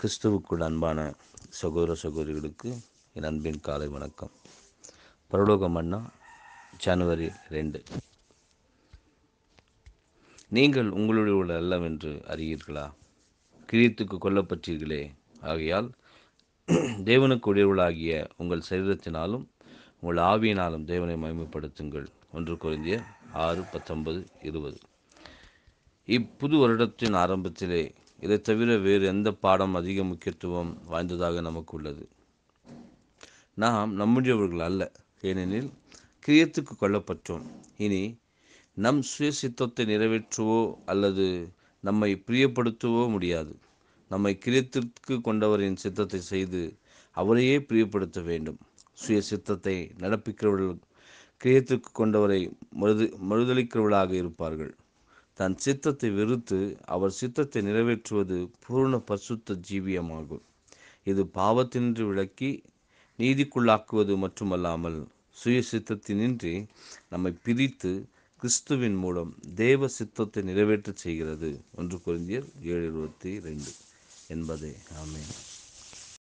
கிறிஸ்துவுக்குள் அன்பான சகோதர சகோதரிகளுக்கு என் அன்பின் காலை வணக்கம் பரலோகம் அண்ணா ஜனவரி ரெண்டு நீங்கள் உங்களுடைய உள்ள அல்லவென்று அறியீர்களா கிரியத்துக்கு கொல்லப்பட்டீர்களே ஆகையால் தேவனுக்கு உடையவளாகிய உங்கள் சரீரத்தினாலும் உங்கள் ஆவியினாலும் தேவனை மகிமைப்படுத்துங்கள் ஒன்று குறைந்திய ஆறு பத்தொன்பது இருபது இப்புது வருடத்தின் ஆரம்பத்திலே இதை தவிர வேறு எந்த பாடம் அதிக முக்கியத்துவம் வாய்ந்ததாக நமக்கு உள்ளது நாம் நம்முடையவர்கள் அல்ல ஏனெனில் கிரியத்துக்கு கொல்லப்பட்டோம் இனி நம் சுய சித்தத்தை நிறைவேற்றுவோ அல்லது நம்மை பிரியப்படுத்தவோ முடியாது நம்மை கிரியத்திற்கு கொண்டவரின் சித்தத்தை செய்து அவரையே பிரியப்படுத்த வேண்டும் சுய சித்தத்தை நடப்பிக்கிறவர்கள் கிரியத்திற்கு கொண்டவரை மறுது மறுதளிக்கிறவர்களாக இருப்பார்கள் தன் சித்தத்தை வெறுத்து அவர் சித்தத்தை நிறைவேற்றுவது பூர்ண பசுத்த ஜீவியமாகும் இது பாவத்தினின்று விளக்கி நீதிக்குள்ளாக்குவது மட்டுமல்லாமல் சுய சித்தத்தினின்றி நம்மை பிரித்து கிறிஸ்துவின் மூலம் தேவ சித்தத்தை நிறைவேற்றச் செய்கிறது ஒன்று குறைந்தியர் ஏழு இருபத்தி ரெண்டு என்பதே ஆமேன்